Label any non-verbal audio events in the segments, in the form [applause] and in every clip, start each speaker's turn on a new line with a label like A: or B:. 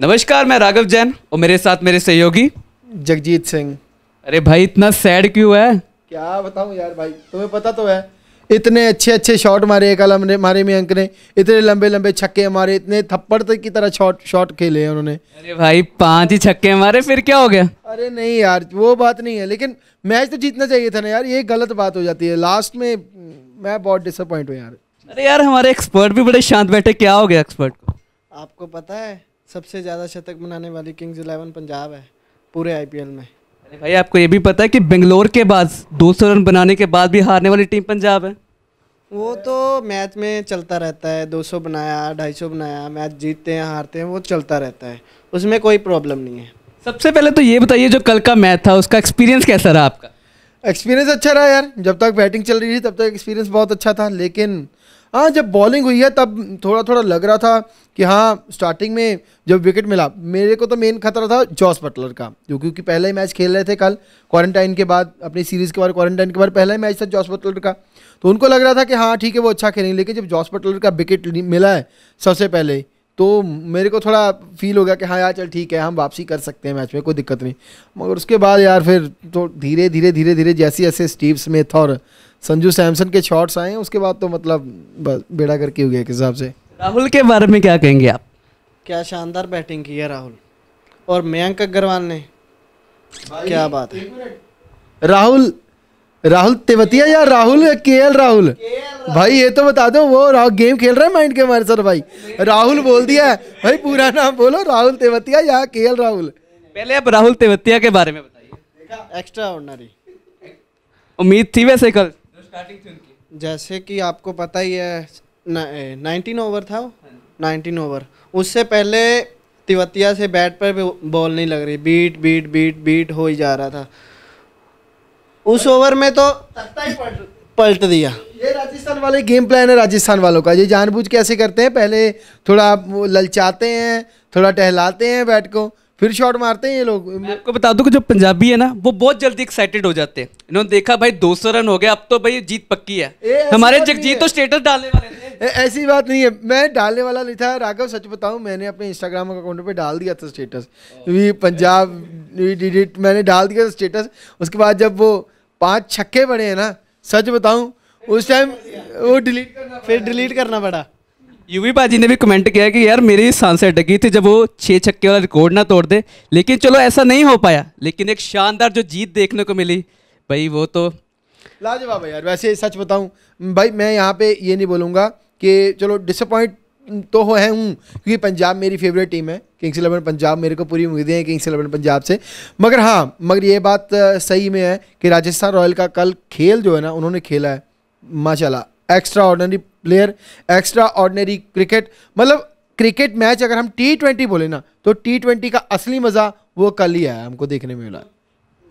A: नमस्कार मैं राघव जैन और मेरे साथ मेरे सहयोगी जगजीत सिंह
B: अरे भाई इतना सैड क्यों है क्या बताऊं यार भाई तुम्हें पता तो है इतने अच्छे अच्छे शॉट मारे कल मारे में अंक ने इतने लंबे लंबे छक्के मारे इतने थप्पड़ की तरह शॉट शॉट खेले हैं उन्होंने अरे
A: भाई पांच ही छक्के मारे
B: फिर क्या हो गया अरे नहीं यार वो बात नहीं है लेकिन मैच तो जीतना चाहिए था ना यार ये गलत बात हो जाती है लास्ट में मैं बहुत डिसअपॉइंट हूँ यार
A: अरे यार हमारे एक्सपर्ट भी बड़े शांत बैठे क्या हो गया एक्सपर्ट को
C: आपको पता है सबसे ज़्यादा शतक बनाने वाली किंग्स इलेवन पंजाब है पूरे आईपीएल में
A: भाई आपको ये भी पता है कि बेंगलोर के बाद 200 रन बनाने के बाद भी हारने वाली टीम पंजाब है
C: वो तो मैच में चलता रहता है 200 बनाया 250 बनाया मैच जीतते हैं हारते हैं वो चलता रहता है उसमें कोई प्रॉब्लम नहीं है
A: सबसे पहले तो ये बताइए जो कल का मैच था उसका एक्सपीरियंस
B: कैसा रहा आपका एक्सपीरियंस अच्छा रहा यार जब तक बैटिंग चल रही थी तब तक एक्सपीरियंस बहुत अच्छा था लेकिन हाँ जब बॉलिंग हुई है तब थोड़ा थोड़ा लग रहा था कि हाँ स्टार्टिंग में जब विकेट मिला मेरे को तो मेन खतरा था जॉस बटलर का जो क्योंकि पहले ही मैच खेल रहे थे कल क्वारंटाइन के बाद अपनी सीरीज़ के बाद क्वारंटाइन के बाद पहला ही मैच था जॉस बटलर का तो उनको लग रहा था कि हाँ ठीक है वो अच्छा खेलेंगे लेकिन जब जॉस बटलर का विकेट मिला है सबसे पहले तो मेरे को थोड़ा फील हो गया कि हाँ यार चल ठीक है हम वापसी कर सकते हैं मैच में कोई दिक्कत नहीं मगर उसके बाद यार फिर तो धीरे धीरे धीरे धीरे जैसे जैसे स्टीव स्मिथ और संजू सैमसन के शॉट्स आए उसके बाद तो मतलब बस बेड़ा करके हो गया एक हिसाब से राहुल के बारे में क्या कहेंगे आप
C: क्या शानदार बैटिंग की है राहुल और मयंक अग्रवाल ने क्या बात है
B: राहुल राहुल तेवतिया या राहुल के एल राहुल भाई ये तो बता दो वो राहुल गेम खेल रहा है माइंड के हमारे सर भाई राहुल बोल दिया है भाई पूरा नाम बोलो राहुल तेवतिया या के एल राहुल
A: पहले आप राहुल तेवतिया के बारे में बताइए
C: एक्स्ट्रा ऑर्डनरी उम्मीद थी वैसे कल स्टार्टिंग थी उनकी जैसे कि आपको पता ही है नाइनटीन ओवर था वो नाइनटीन हाँ ओवर उससे पहले तिवतिया से बैट पर बॉल नहीं लग रही बीट बीट बीट बीट हो ही जा रहा था उस ओवर में तो पलट दिया
B: ये राजस्थान वाले गेम प्लान है राजस्थान वालों का ये जानबूझ के ऐसे करते हैं पहले थोड़ा ललचाते हैं थोड़ा टहलाते हैं बैट को फिर शॉट मारते हैं ये लोग आपको बता दूं कि जो पंजाबी है ना वो बहुत
A: जल्दी एक्साइटेड हो जाते हैं इन्होंने देखा भाई 200 रन हो गए अब तो भाई जीत पक्की है हमारे जगजीत तो
B: स्टेटस डालने वाले थे ऐसी बात नहीं है मैं डालने वाला नहीं था राघव सच बताऊं मैंने अपने इंस्टाग्राम अकाउंट पे डाल दिया था स्टेटस वी पंजाब मैंने डाल दिया था स्टेटस उसके बाद जब वो पाँच छक्के पड़े हैं ना सच बताऊँ उस टाइम वो
C: डिलीट फिर डिलीट करना पड़ा
A: यूवी भाजी ने भी कमेंट किया कि यार मेरी सांसें डगी थी जब वो छः छक्के वाला रिकॉर्ड ना तोड़ दे लेकिन चलो ऐसा नहीं हो पाया लेकिन एक शानदार जो जीत देखने को मिली भाई वो तो
B: लाजवाब यार वैसे सच बताऊं भाई मैं यहाँ पे ये नहीं बोलूँगा कि चलो डिसअपॉइंट तो हो है हूँ क्योंकि पंजाब मेरी फेवरेट टीम है किंग्स इलेवन पंजाब मेरे को पूरी उम्मीदें हैं किंग्स इलेवन पंजाब से मगर हाँ मगर ये बात सही में है कि राजस्थान रॉयल का कल खेल जो है ना उन्होंने खेला है माशाला extraordinary player extraordinary cricket मतलब क्रिकेट मैच अगर हम टी ट्वेंटी बोले ना तो टी ट्वेंटी का असली मज़ा वो कल ही आया हमको देखने में मिला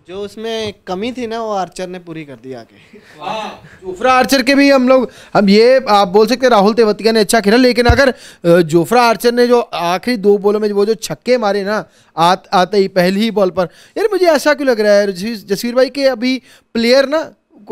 C: जो उसमें कमी थी ना वो आर्चर ने पूरी कर दी आके जोफ्रा आर्चर
B: के भी हम लोग हम ये आप बोल सकते राहुल तेवतिया ने अच्छा खेला लेकिन अगर जोफ्रा आर्चर ने जो आखिरी दो बॉलों में वो जो छक्के मारे ना आत आते ही पहली ही बॉल पर यार मुझे ऐसा क्यों लग रहा है जसवीर भाई के अभी प्लेयर ना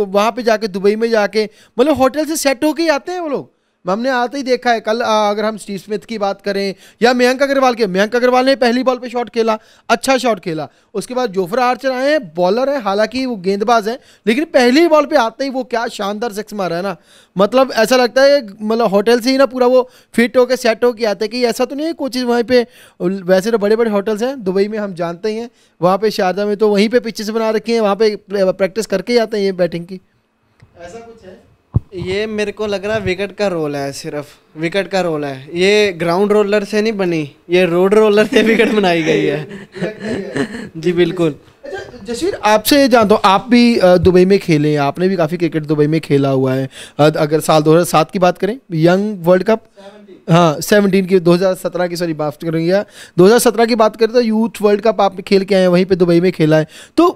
B: वहाँ पे जाके दुबई में जाके मतलब होटल से सेट होके आते हैं वो लोग हमने आते ही देखा है कल अगर हम स्टीव स्मिथ की बात करें या मयंक अग्रवाल के मयंक अग्रवाल ने पहली बॉल पे शॉट खेला अच्छा शॉट खेला उसके बाद जोफर आर्चर आए हैं बॉलर हैं हालांकि वो गेंदबाज हैं लेकिन पहली बॉल पे आते ही वो क्या शानदार सिक्स मारा है ना मतलब ऐसा लगता है मतलब होटल से ही ना पूरा वो फिट होकर सेट होकर आते कि ऐसा तो नहीं है कोचिज वहीं पर वैसे तो बड़े बड़े होटल्स हैं दुबई में हम जानते ही हैं वहाँ पर शारदा में तो वहीं पर पिचेस बना रखी हैं वहाँ पर प्रैक्टिस करके ही आते हैं ये बैटिंग की ऐसा
C: कुछ है ये मेरे को लग रहा है विकेट का रोल है सिर्फ विकेट का रोल है ये ग्राउंड रोलर से नहीं बनी ये रोड रोलर से विकेट बनाई गई है [laughs] जी बिल्कुल अच्छा, जशीर आपसे
B: ये जानता हूँ आप भी दुबई में खेले हैं आपने भी काफ़ी क्रिकेट दुबई में खेला हुआ है अगर साल 2007 की बात करें यंग वर्ल्ड कप हाँ सेवनटीन की 2017 की सॉरी बात करेंगे सत्रह की बात करें तो यूथ वर्ल्ड कप आप खेल के आए हैं वहीं पे दुबई में खेला है तो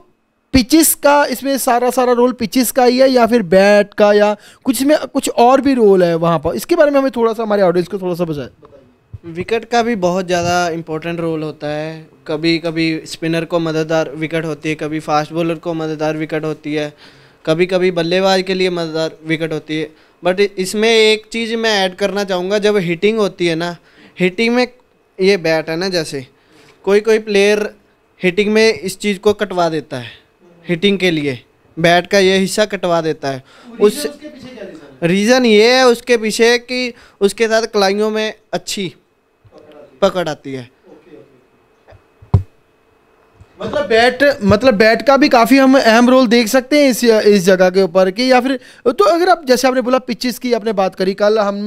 B: पिचिस का इसमें सारा सारा रोल पिचिस का ही है या फिर बैट का या कुछ में कुछ और भी रोल है वहाँ पर इसके बारे में हमें थोड़ा सा हमारे ऑडियंस को थोड़ा सा बताए
C: विकेट का भी बहुत ज़्यादा इम्पोर्टेंट रोल होता है कभी कभी स्पिनर को मददगार विकेट होती है कभी फास्ट बॉलर को मददगार विकेट होती है कभी कभी बल्लेबाज के लिए मददगार विकेट होती है बट इसमें एक चीज़ मैं ऐड करना चाहूँगा जब हिटिंग होती है ना हिटिंग में ये बैट है ना जैसे कोई कोई प्लेयर हिटिंग में इस चीज़ को कटवा देता है हिटिंग के लिए बैट का ये हिस्सा कटवा देता है उस रीज़न ये है उसके पीछे कि उसके साथ कलाइयों में अच्छी पकड़ आती है मतलब बैट मतलब बैट का भी काफ़ी
B: हम अहम रोल देख सकते हैं इस इस जगह के ऊपर कि या फिर तो अगर आप जैसे आपने बोला पिचिस की आपने बात करी कल हम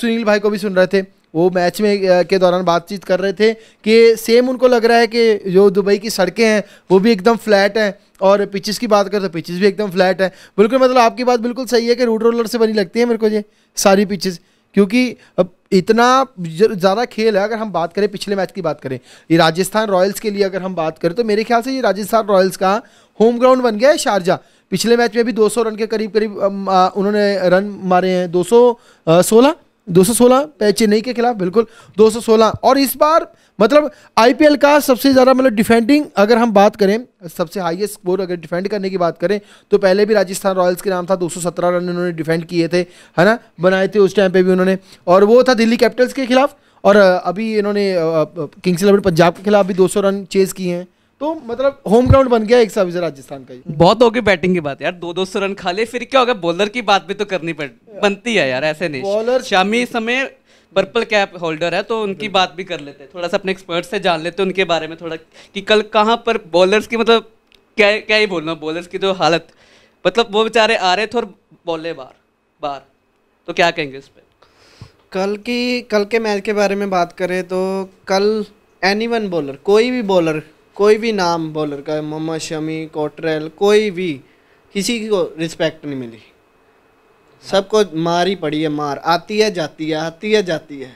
B: सुनील भाई को भी सुन रहे थे वो मैच में के दौरान बातचीत कर रहे थे कि सेम उनको लग रहा है कि जो दुबई की सड़कें हैं वो भी एकदम फ्लैट हैं और पिचेस की बात करें तो पिचेस भी एकदम फ्लैट है बिल्कुल मतलब आपकी बात बिल्कुल सही है कि रूट रोलर से बनी लगती है मेरे को ये सारी पिचेस क्योंकि अब इतना ज़्यादा खेल है अगर हम बात करें पिछले मैच की बात करें ये राजस्थान रॉयल्स के लिए अगर हम बात करें तो मेरे ख्याल से ये राजस्थान रॉयल्स का होम ग्राउंड बन गया है शारजा पिछले मैच में भी 200 रन के करीब करीब उन्होंने रन मारे हैं दो सौ सोलह 216 पैच चेन्नई के खिलाफ बिल्कुल 216 और इस बार मतलब आईपीएल का सबसे ज़्यादा मतलब डिफेंडिंग अगर हम बात करें सबसे हाईएस्ट स्कोर अगर डिफेंड करने की बात करें तो पहले भी राजस्थान रॉयल्स के नाम था 217 रन उन्होंने डिफेंड किए थे है ना बनाए थे उस टाइम पे भी उन्होंने और वो था दिल्ली कैपिटल्स के खिलाफ और अभी इन्होंने किंग्स इलेवन पंजाब के खिलाफ भी सौ रन चेज़ किए हैं तो मतलब होम ग्राउंड बन गया एक हिसाब राजस्थान का
A: ही बहुत होगी बैटिंग की बात यार दो दो सौ रन खा ले फिर क्या होगा बॉलर की बात भी तो करनी पड़ बनती है यार ऐसे नहीं बॉलर शामी समय पर्पल कैप होल्डर है तो उनकी बात भी कर लेते हैं थोड़ा सा अपने एक्सपर्ट से जान लेते हैं उनके बारे में थोड़ा कि कल कहाँ पर बॉलर्स की मतलब क्या क्या ही बोलना बॉलर्स की जो हालत मतलब वो बेचारे आ रहे थे और बोले बार बार तो क्या कहेंगे उस पर
C: कल की कल के मैच के बारे में बात करें तो कल एनी वन बॉलर कोई भी बॉलर कोई भी नाम बॉलर का मोहम्मद शमी कोटरेल कोई भी किसी को रिस्पेक्ट नहीं मिली सबको मार ही पड़ी है मार आती है जाती है आती है जाती है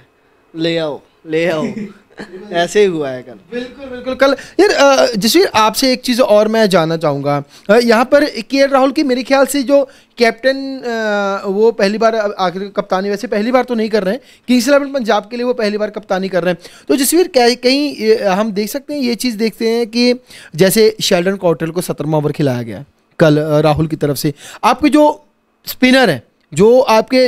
C: ले आओ ले आओ [laughs] [laughs] ऐसे ही हुआ है कल
B: बिल्कुल बिल्कुल कल यार जसवीर आपसे एक चीज़ और मैं जानना चाहूँगा यहाँ पर के राहुल की मेरे ख्याल से जो कैप्टन वो पहली बार आखिर कप्तानी वैसे पहली बार तो नहीं कर रहे हैं किंग्स इलेवन पंजाब के लिए वो पहली बार कप्तानी कर रहे हैं तो जसवीर कहीं हम देख सकते हैं ये चीज़ देखते हैं कि जैसे शेल्डन कॉटल को सत्रहवा ओवर खिलाया गया कल राहुल की तरफ से आपके जो स्पिनर हैं जो आपके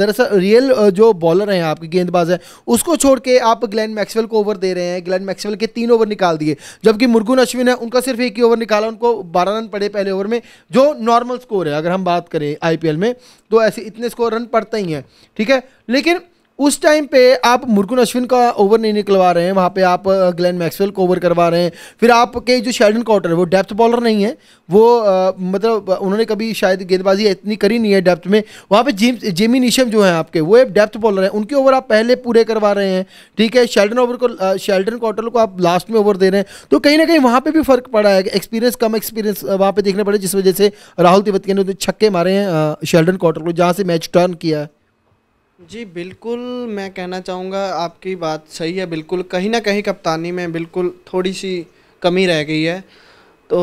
B: दरअसल रियल जो बॉलर हैं आपके गेंदबाज हैं उसको छोड़ के आप ग्लैन मैक्सवेल को ओवर दे रहे हैं ग्लैन मैक्सवेल के तीन ओवर निकाल दिए जबकि मुर्गुन अश्विन है उनका सिर्फ एक ही ओवर निकाला उनको बारह रन पड़े पहले ओवर में जो नॉर्मल स्कोर है अगर हम बात करें आई में तो ऐसे इतने स्कोर रन पड़ते ही हैं ठीक है लेकिन उस टाइम पे आप मुर्कुन अश्विन का ओवर नहीं निकलवा रहे हैं वहाँ पे आप ग्लेन मैक्सवेल को ओवर करवा रहे हैं फिर आपके जो शेल्डन कॉटर है वो डेप्थ बॉलर नहीं है वो आ, मतलब उन्होंने कभी शायद गेंदबाजी इतनी करी नहीं है डेप्थ में वहाँ पे जेम जेमी निशम जो है आपके वो एक डेप्थ बॉलर हैं उनके ओवर आप पहले पूरे करवा रहे हैं ठीक है शेल्डन ओवर को शेल्डन कॉटर को आप लास्ट में ओवर दे रहे हैं तो कहीं ना कहीं वहाँ पर भी फ़र्क पड़ा है एक्सपीरियंस कम एक्सपीरियंस वहाँ पर देखना पड़े जिस वजह से राहुल तिवत ने तो छक्के मारे हैं शेल्डन कॉटर को जहाँ से मैच टर्न किया
C: है जी बिल्कुल मैं कहना चाहूँगा आपकी बात सही है बिल्कुल कहीं ना कहीं कप्तानी में बिल्कुल थोड़ी सी कमी रह गई है तो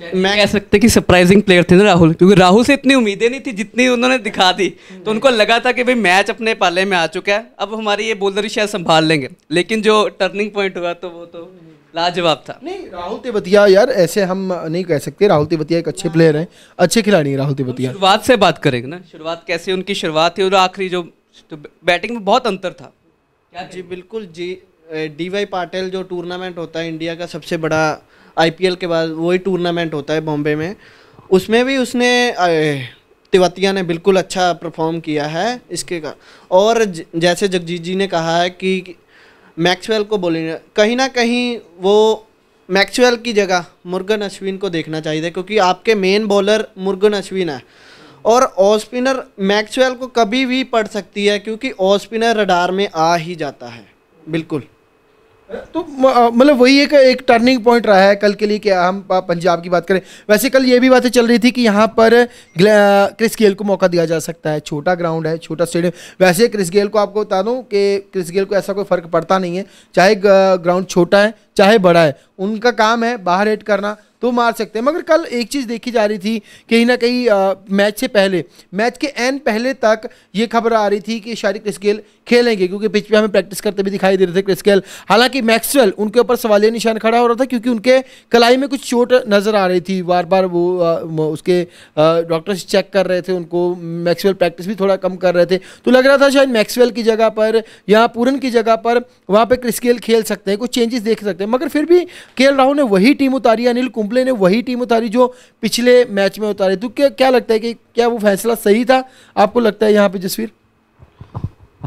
A: मैं कह सकते कि सरप्राइजिंग प्लेयर थे ना राहुल क्योंकि राहुल से इतनी उम्मीदें नहीं थी जितनी उन्होंने दिखा दी तो उनको लगा था कि भाई मैच अपने पाले में आ चुका है अब हमारी ये बॉलर शायद संभाल लेंगे लेकिन जो टर्निंग पॉइंट हुआ तो वो तो लाजवाब था नहीं
B: राहुल तिवतिया यार ऐसे हम नहीं कह सकते राहुल तिवतिया एक अच्छे प्लेयर हैं अच्छे खिलाड़ी हैं राहुल तिवतिया तो शुरुआत से बात करेंगे ना
A: शुरुआत कैसे उनकी शुरुआत थी और आखिरी जो बैटिंग तो में बहुत अंतर था
C: जी बिल्कुल जी डी वाई पाटिल जो टूर्नामेंट होता है इंडिया का सबसे बड़ा आईपीएल के बाद वही टूर्नामेंट होता है बॉम्बे में उसमें भी उसने तिवतिया ने बिल्कुल अच्छा परफॉर्म किया है इसके का और जैसे जगजीत जी ने कहा है कि मैक्सवेल को बोलिंग कहीं ना कहीं वो मैक्सवेल की जगह मुर्गन अश्विन को देखना चाहिए क्योंकि आपके मेन बॉलर मुर्गन अश्विन है और ऑस्पिनर मैक्सवेल को कभी भी पढ़ सकती है क्योंकि ऑस्पिनर रडार में आ ही जाता है बिल्कुल
B: तो मतलब वही एक एक टर्निंग पॉइंट रहा है कल के लिए कि हम पंजाब की बात करें वैसे कल ये भी बातें चल रही थी कि यहाँ पर क्रिस गेल को मौका दिया जा सकता है छोटा ग्राउंड है छोटा स्टेडियम वैसे क्रिस गेल को आपको बता दूँ कि क्रिस गेल को ऐसा कोई फ़र्क पड़ता नहीं है चाहे ग्राउंड छोटा है चाहे बड़ा है उनका काम है बाहर हेट करना तो मार सकते हैं मगर कल एक चीज़ देखी जा रही थी कहीं ना कहीं मैच से पहले मैच के एन पहले तक ये खबर आ रही थी कि शारिक क्रिस्केल खेलेंगे क्योंकि पिच पे हमें प्रैक्टिस करते भी दिखाई दे रहे थे क्रिस्केल हालांकि मैक्सवेल उनके ऊपर सवाल निशान खड़ा हो रहा था क्योंकि उनके कलाई में कुछ चोट नज़र आ रही थी बार बार वो आ, उसके डॉक्टर्स चेक कर रहे थे उनको मैक्सवेल प्रैक्टिस भी थोड़ा कम कर रहे थे तो लग रहा था शायद मैक्सवेल की जगह पर या पूरन की जगह पर वहाँ पर क्रिस्केल खेल सकते हैं कुछ चेंजेस देख सकते हैं मगर फिर भी के राहुल ने वही टीम उतारी अनिल कुंभ कुंबले ने वही टीम उतारी जो पिछले मैच में उतारी तो क्या क्या लगता है कि क्या वो फैसला सही था आपको लगता है यहाँ पे
C: जसवीर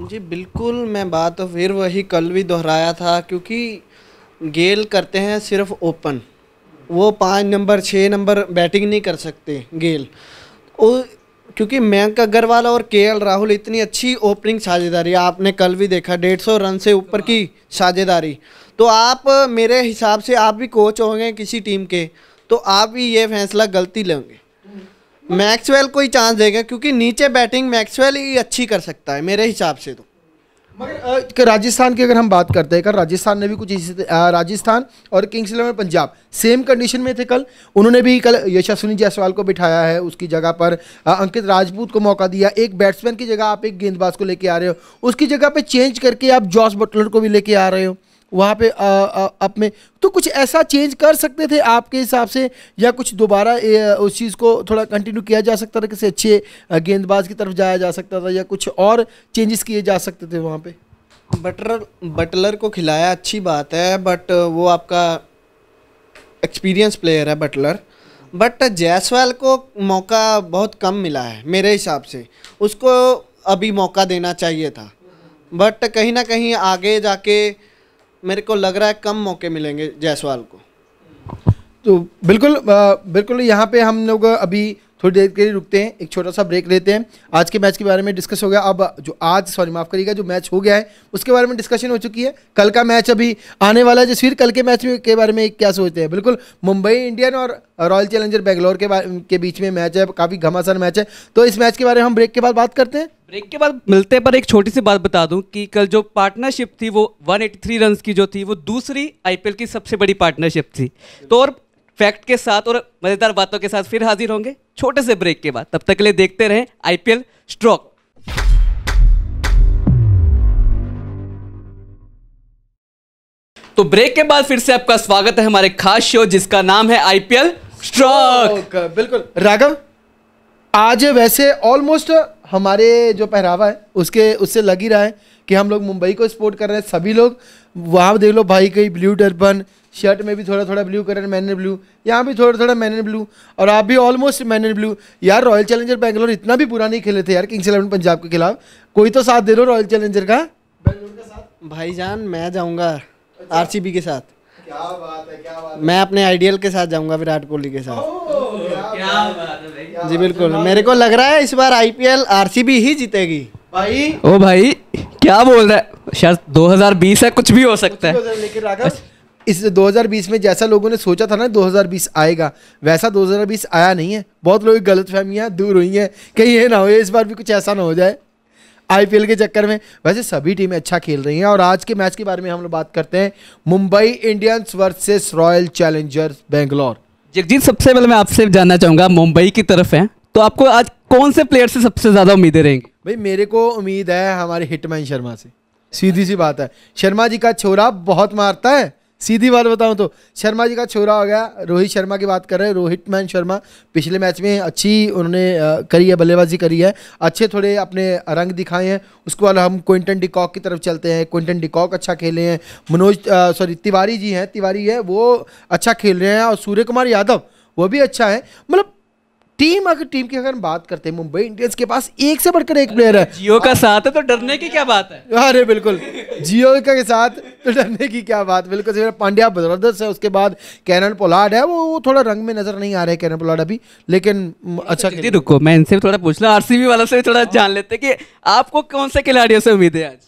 C: जी बिल्कुल मैं बात फिर वही कल भी दोहराया था क्योंकि गेल करते हैं सिर्फ ओपन वो पाँच नंबर छः नंबर बैटिंग नहीं कर सकते गेल वो क्योंकि मयंक अग्रवाल और के राहुल इतनी अच्छी ओपनिंग साझेदारी आपने कल भी देखा डेढ़ सौ रन से ऊपर की साझेदारी तो आप मेरे हिसाब से आप भी कोच होंगे किसी टीम के तो आप भी ये फैसला गलती लेंगे मैक्सवेल को ही चांस देगा क्योंकि नीचे बैटिंग मैक्सवेल ही अच्छी कर सकता है मेरे हिसाब से तो मगर राजस्थान की अगर हम बात करते हैं कल राजस्थान
B: ने भी कुछ इसी राजस्थान और Kings Eleven Punjab same condition में थे कल उन्होंने भी कल यशस्विनी जायसवाल को बिठाया है उसकी जगह पर अंकित राजपूत को मौका दिया एक बैट्समैन की जगह आप एक गेंदबाज को लेके आ रहे हो उसकी जगह पे चेंज करके आप जॉस बटलर को भी लेके आ रहे हो वहाँ पे अप में तो कुछ ऐसा चेंज कर सकते थे आपके हिसाब से या कुछ दोबारा उस चीज़ को थोड़ा कंटिन्यू किया जा सकता था किसी अच्छे गेंदबाज की तरफ जाया जा सकता था या कुछ और चेंजेस किए जा सकते थे वहाँ पे
C: बटलर बटलर को खिलाया अच्छी बात है बट वो आपका एक्सपीरियंस प्लेयर है बटलर बट जैसवाल को मौका बहुत कम मिला है मेरे हिसाब से उसको अभी मौका देना चाहिए था बट कहीं ना कहीं आगे जाके मेरे को लग रहा है कम मौके मिलेंगे जायसवाल को तो बिल्कुल बिल्कुल
B: यहाँ पे हम लोग अभी थोड़ी देर के लिए रुकते हैं एक छोटा सा ब्रेक लेते हैं आज के मैच के बारे में डिस्कस हो गया अब जो आज सॉरी माफ़ करिएगा जो मैच हो गया है उसके बारे में डिस्कशन हो चुकी है कल का मैच अभी आने वाला है जिस फिर कल के मैच के बारे में क्या सोचते हैं बिल्कुल मुंबई इंडियन और रॉयल चैलेंजर बेंगलोर के के बीच में मैच है काफ़ी घमासान मैच है तो इस मैच के बारे में हम ब्रेक के बाद बात करते हैं
A: ब्रेक के बाद मिलते हैं पर एक छोटी सी बात बता दूं कि कल जो पार्टनरशिप थी वो 183 रन्स की जो थी वो दूसरी आईपीएल की सबसे बड़ी पार्टनरशिप थी तो और फैक्ट के साथ और मज़ेदार बातों के साथ फिर हाजिर होंगे छोटे से ब्रेक के बाद तब तक के लिए देखते रहें आईपीएल स्ट्रोक तो ब्रेक के बाद फिर से आपका स्वागत है हमारे खास शो जिसका नाम है आईपीएल स्ट्रोक
B: बिल्कुल राघव आज वैसे ऑलमोस्ट हमारे जो पहरावा है उसके उससे लग ही रहा है कि हम लोग मुंबई को सपोर्ट कर रहे हैं सभी लोग वहाँ देख लो भाई कहीं ब्लू टर्बन शर्ट में भी थोड़ा थोड़ा blue colour man and blue यहाँ भी थोड़ा थोड़ा मैन एंड ब्लू और आप भी ऑलमोस्ट मैन एंड ब्लू यार रॉयल चैलेंजर बैंगलोर इतना भी बुरा नहीं खेले थे यार किंग्स इलेवन पंजाब के
C: खिलाफ कोई तो साथ दे दो रॉयल चैलेंजर का जान मैं जाऊँगा अच्छा। आरसीबी के साथ क्या बात है क्या बात है मैं अपने आइडियल के साथ जाऊंगा विराट कोहली के साथ क्या बात है जी बिल्कुल मेरे को लग रहा है इस बार आईपीएल आरसीबी ही जीतेगी भाई
A: ओ भाई क्या बोल रहा है शायद 2020 है कुछ भी हो सकता है
B: लेकिन अच्छा। इस 2020 में जैसा लोगों ने सोचा था ना 2020 आएगा वैसा 2020 आया नहीं है बहुत लोग गलत फहमियाँ दूर हुई हैं कहीं ये ना हो इस बार भी कुछ ऐसा ना हो जाए आईपीएल के चक्कर में वैसे सभी टीमें अच्छा खेल रही हैं और आज के मैच के बारे में हम लोग बात करते हैं Mumbai Indians versus Royal Challengers Bangalore Jagjit सबसे पहले मैं
A: आपसे जानना चाहूँगा मुंबई की तरफ है तो आपको आज कौन से प्लेयर से सबसे ज़्यादा उम्मीदें रहेंगी
B: भाई मेरे को उम्मीद है हमारे हिटमैन शर्मा से सीधी सी बात है शर्मा जी का छोरा बहुत मारता है सीधी बात बताऊं तो शर्मा जी का छोरा हो गया रोहित शर्मा की बात कर रहे हैं रोहित मैन शर्मा पिछले मैच में अच्छी उन्होंने करी है बल्लेबाजी करी है अच्छे थोड़े अपने रंग दिखाए हैं उसके बाद हम क्विंटन डिकॉक की तरफ चलते हैं क्विंटन डिकॉक अच्छा खेले हैं मनोज सॉरी तिवारी जी हैं तिवारी है वो अच्छा खेल रहे हैं और सूर्य कुमार यादव वो भी अच्छा है मतलब टीम अगर टीम की अगर बात करते हैं मुंबई इंडियंस के पास एक से बढ़कर एक प्लेयर है जियो का साथ है तो डरने की क्या बात है अरे बिल्कुल जियो का के साथ तो डरने की क्या बात बिल्कुल पांड्या ब्रदर्स है उसके बाद कैनन पोलाड है वो, वो थोड़ा रंग में नजर नहीं आ रहे कैनन पोलाड अभी लेकिन अच्छा तो
A: रुको मैं इनसे थोड़ा पूछना आरसीबी वालों से थोड़ा जान लेते कि आपको कौन से खिलाड़ियों से उम्मीद है आज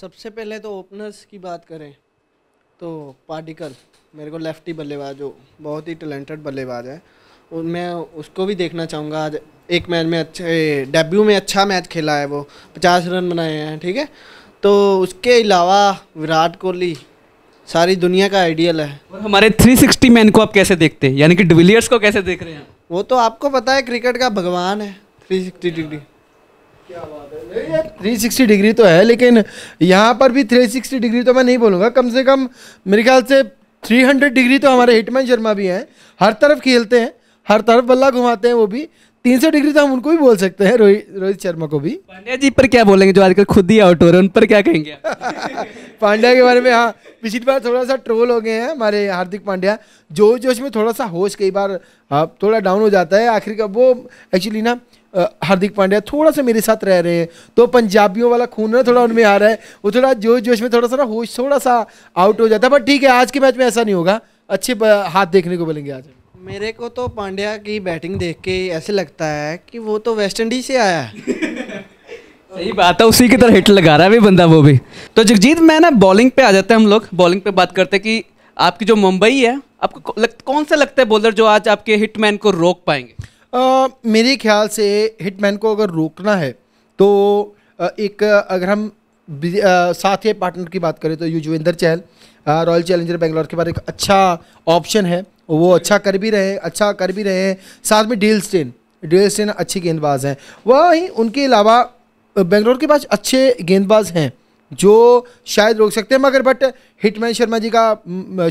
C: सबसे पहले तो ओपनर्स की बात करें तो पार्टिकल मेरे को लेफ्टी बल्लेबाज हो बहुत ही टैलेंटेड बल्लेबाज है और मैं उसको भी देखना चाहूँगा आज एक मैच में अच्छे डेब्यू में अच्छा मैच खेला है वो पचास रन बनाए हैं ठीक है तो उसके अलावा विराट कोहली सारी दुनिया का आइडियल है और
A: हमारे 360 मैन को आप कैसे देखते हैं यानी कि डिविलियर्स को कैसे देख रहे
C: हैं वो तो आपको पता है क्रिकेट का भगवान है 360 डिग्री क्या
B: बात है थ्री सिक्सटी डिग्री तो है लेकिन यहाँ पर भी थ्री सिक्सटी डिग्री तो मैं नहीं बोलूँगा कम से कम मेरे ख्याल से थ्री हंड्रेड डिग्री तो हमारे हिटमैन शर्मा भी हैं हर तरफ खेलते हैं हर तरफ बल्ला घुमाते हैं वो भी 300 डिग्री तो हम उनको भी बोल सकते हैं रोहित रोहित शर्मा को भी पांड्या जी
A: पर क्या बोलेंगे जो आजकल खुद
B: ही आउट हो रहे हैं उन पर क्या कहेंगे [laughs] पांड्या के बारे में हाँ पिछली बार थोड़ा सा ट्रोल हो गए हैं हमारे हार्दिक पांड्या जो जोश में थोड़ा सा होश कई बार हाँ, थोड़ा डाउन हो जाता है आखिर का वो एक्चुअली ना हार्दिक पांड्या थोड़ा सा मेरे साथ रह रहे हैं तो पंजाबियों वाला खून ना थोड़ा उनमें आ रहा है वो थोड़ा जोश जोश में थोड़ा सा ना होश थोड़ा सा आउट हो जाता है बट ठीक है आज के मैच में ऐसा नहीं होगा अच्छे हाथ देखने को मिलेंगे आज
C: मेरे को तो पांड्या की बैटिंग देख के ऐसे लगता है कि वो तो वेस्ट इंडीज से आया है
A: सही बात है उसी की तरह हिट लगा रहा है भी बंदा वो भी तो जगजीत मैं ना बॉलिंग पे आ जाते हैं हम लोग बॉलिंग पे बात करते हैं कि आपकी जो मुंबई है आपको कौन सा लगता है बॉलर जो आज आपके हिटमैन को
B: रोक पाएंगे आ, मेरे ख्याल से हिटमैन को अगर रोकना है तो एक अगर हम साथ ही पार्टनर की बात करें तो युजवेंद्र चहल रॉयल चैलेंजर बेंगलोर के बाद एक अच्छा ऑप्शन है वो अच्छा कर भी रहे अच्छा कर भी रहे हैं साथ में डेल स्टेन डेल स्टेन अच्छी गेंदबाज हैं वहीं उनके अलावा बेंगलोर के पास अच्छे गेंदबाज हैं जो शायद रोक सकते हैं मगर बट हिटमैन शर्मा जी का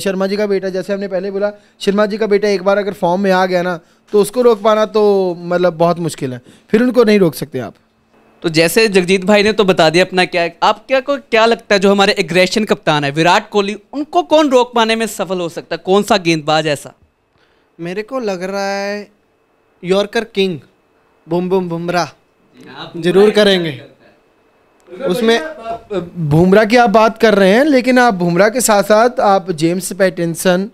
B: शर्मा जी का बेटा जैसे हमने पहले बोला शर्मा जी का बेटा एक बार अगर फॉर्म में आ गया ना तो उसको रोक पाना तो मतलब बहुत मुश्किल है फिर उनको नहीं रोक सकते आप तो जैसे
A: जगजीत भाई ने तो बता दिया अपना क्या आप क्या को क्या लगता है जो हमारे एग्रेशन कप्तान है विराट कोहली उनको कौन रोक पाने में सफल हो सकता है कौन सा गेंदबाज ऐसा
C: मेरे को लग रहा है यॉर्कर किंग बुम बुम बुमरा जरूर करेंगे उसमें
B: भूमरा की आप बात कर रहे हैं लेकिन आप भूमरा के साथ साथ आप जेम्स पैटिनसन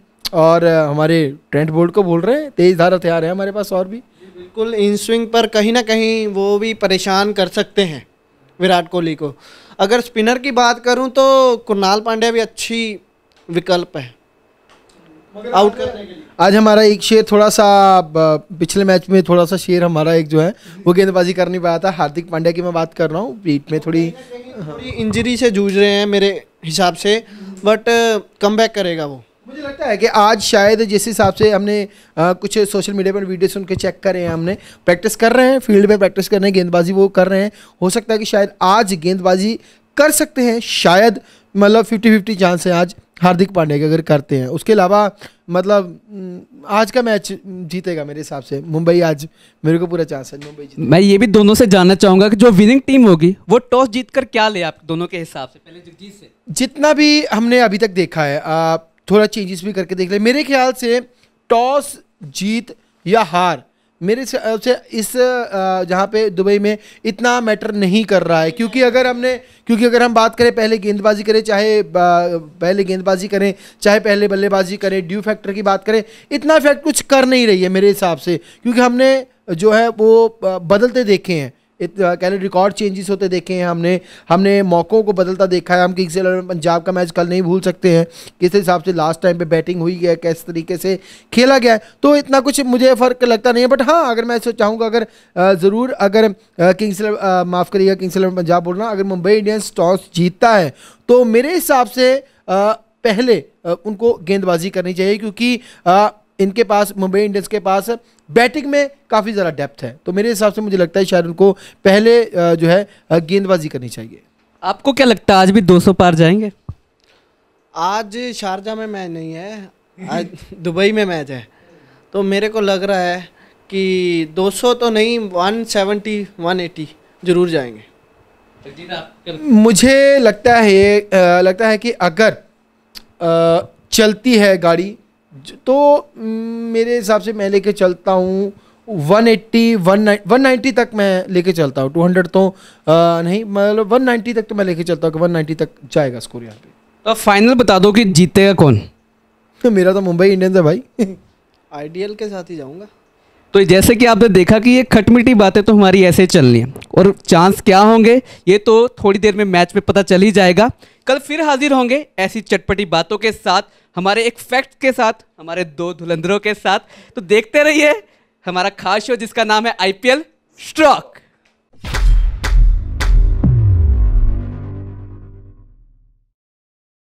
B: और हमारे ट्रेंट बोल्ट को बोल रहे हैं तेज धार हथियार
C: है हमारे पास और भी बिल्कुल इन स्विंग पर कहीं ना कहीं वो भी परेशान कर सकते हैं विराट कोहली को अगर स्पिनर की बात करूं तो कुणाल पांड्या भी अच्छी विकल्प है आउट करने के लिए
B: आज हमारा एक शेर थोड़ा सा पिछले मैच में थोड़ा सा शेर हमारा एक जो है वो गेंदबाजी कर नहीं पाया था हार्दिक पांड्या की मैं बात कर रहा
C: हूँ बीट में थोड़ी थोड़ी इंजरी से जूझ रहे हैं मेरे हिसाब से बट कम बैक करेगा वो
B: मुझे लगता है कि आज शायद जिस हिसाब से हमने आ, कुछ सोशल मीडिया पर वीडियो सुनकर चेक रहे हैं हमने प्रैक्टिस कर रहे हैं फील्ड में प्रैक्टिस कर रहे हैं गेंदबाजी वो कर रहे हैं हो सकता है कि शायद आज गेंदबाजी कर सकते हैं शायद मतलब फिफ्टी फिफ्टी चांस है आज हार्दिक पांडे के अगर करते हैं उसके अलावा मतलब आज का मैच जीतेगा मेरे हिसाब से मुंबई आज मेरे को पूरा चांस है मुंबई
A: मैं ये भी दोनों से जानना चाहूँगा कि जो विनिंग टीम होगी वो टॉस जीत कर क्या ले आप दोनों के हिसाब से पहले
B: जगजीत से जितना भी हमने अभी तक देखा है आप थोड़ा चेंजेस भी करके देख ले मेरे ख्याल से टॉस जीत या हार मेरे से इस जहाँ पे दुबई में इतना मैटर नहीं कर रहा है क्योंकि अगर हमने क्योंकि अगर हम बात करें पहले गेंदबाजी करें चाहे पहले गेंदबाजी करें चाहे पहले बल्लेबाजी करें ड्यू फैक्टर की बात करें इतना फैक्ट कुछ कर नहीं रही है मेरे हिसाब से क्योंकि हमने जो है वो बदलते देखे हैं कहने रिकॉर्ड चेंजेस होते देखे हैं हमने हमने मौक़ों को बदलता देखा है हम किंग्स इलेवन पंजाब का मैच कल नहीं भूल सकते हैं किस हिसाब से लास्ट टाइम पे बैटिंग हुई है किस तरीके से खेला गया है तो इतना कुछ मुझे फ़र्क लगता नहीं है बट हाँ अगर मैं चाहूँगा अगर ज़रूर अगर किंग्स इलेवन माफ़ करिएगा किंग्स इलेवन पंजाब बोलना अगर मुंबई इंडियंस टॉस जीतता है तो मेरे हिसाब से पहले उनको गेंदबाजी करनी चाहिए क्योंकि इनके पास मुंबई इंडियंस के पास बैटिंग में काफ़ी ज़्यादा डेप्थ है तो मेरे हिसाब से मुझे लगता है शायद उनको पहले जो है गेंदबाजी करनी चाहिए
A: आपको क्या लगता है आज भी 200 पार जाएंगे
C: आज शारजा में मैच नहीं है आज दुबई में मैच है तो मेरे को लग रहा है कि 200 तो नहीं 170 180 ज़रूर जाएंगे
B: मुझे लगता है लगता है कि अगर चलती है गाड़ी तो मेरे हिसाब से मैं लेके चलता हूँ 180, 190 तक मैं लेके चलता हूँ 200 तो आ, नहीं मतलब 190 तक तो मैं लेके चलता हूँ 190 तक जाएगा स्कोर यहाँ पे
A: तो फाइनल बता दो कि जीतेगा कौन
B: तो [laughs] मेरा तो मुंबई
C: इंडियंस है भाई आईडीएल [laughs] के साथ ही जाऊँगा
A: तो जैसे कि आपने देखा कि ये खटमिटी बातें तो हमारी ऐसे ही चलनी है और चांस क्या होंगे ये तो थोड़ी देर में मैच में पता चल ही जाएगा कल फिर हाजिर होंगे ऐसी चटपटी बातों के साथ हमारे एक फैक्ट के साथ हमारे दो धुलंधरों के साथ तो देखते रहिए हमारा खास शो जिसका नाम है आईपीएल स्ट्रॉक